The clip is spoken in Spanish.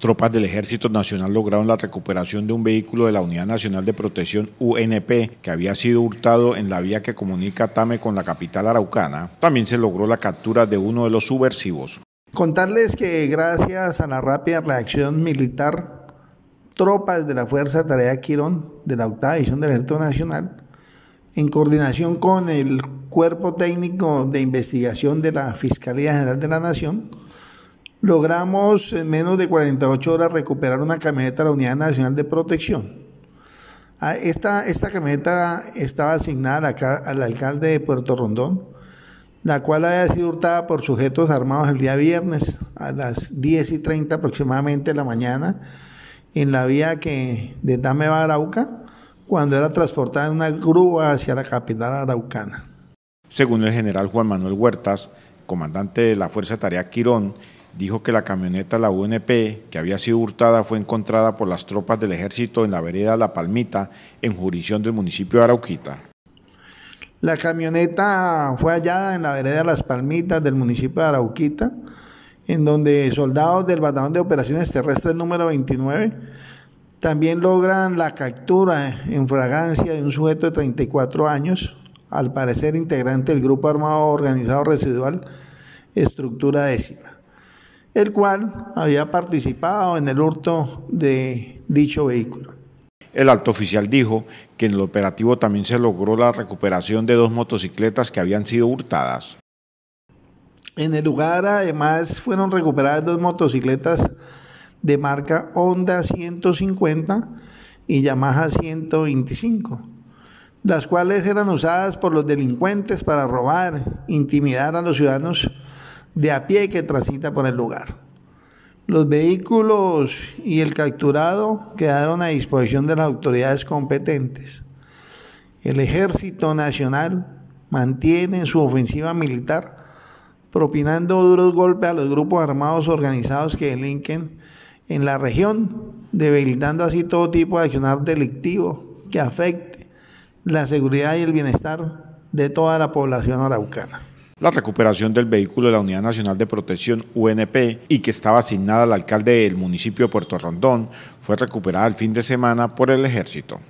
tropas del Ejército Nacional lograron la recuperación de un vehículo de la Unidad Nacional de Protección UNP que había sido hurtado en la vía que comunica Tame con la capital araucana. También se logró la captura de uno de los subversivos. Contarles que gracias a la rápida reacción militar, tropas de la Fuerza Tarea Quirón de la Octava División del Ejército Nacional, en coordinación con el Cuerpo Técnico de Investigación de la Fiscalía General de la Nación, logramos en menos de 48 horas recuperar una camioneta de la Unidad Nacional de Protección. Ah, esta, esta camioneta estaba asignada al alcalde de Puerto Rondón, la cual había sido hurtada por sujetos armados el día viernes a las 10 y 30 aproximadamente de la mañana en la vía que de Dame a Arauca, cuando era transportada en una grúa hacia la capital araucana. Según el general Juan Manuel Huertas, comandante de la Fuerza Tarea Quirón, dijo que la camioneta la UNP, que había sido hurtada, fue encontrada por las tropas del ejército en la vereda La Palmita, en jurisdicción del municipio de Arauquita. La camioneta fue hallada en la vereda Las Palmitas del municipio de Arauquita, en donde soldados del Batallón de Operaciones Terrestres número 29 también logran la captura en fragancia de un sujeto de 34 años, al parecer integrante del Grupo Armado Organizado Residual, estructura décima el cual había participado en el hurto de dicho vehículo. El alto oficial dijo que en el operativo también se logró la recuperación de dos motocicletas que habían sido hurtadas. En el lugar además fueron recuperadas dos motocicletas de marca Honda 150 y Yamaha 125, las cuales eran usadas por los delincuentes para robar, intimidar a los ciudadanos de a pie que transita por el lugar. Los vehículos y el capturado quedaron a disposición de las autoridades competentes. El Ejército Nacional mantiene su ofensiva militar propinando duros golpes a los grupos armados organizados que delinquen en la región, debilitando así todo tipo de accionar delictivo que afecte la seguridad y el bienestar de toda la población araucana la recuperación del vehículo de la Unidad Nacional de Protección UNP y que estaba asignada al alcalde del municipio de Puerto Rondón fue recuperada el fin de semana por el ejército.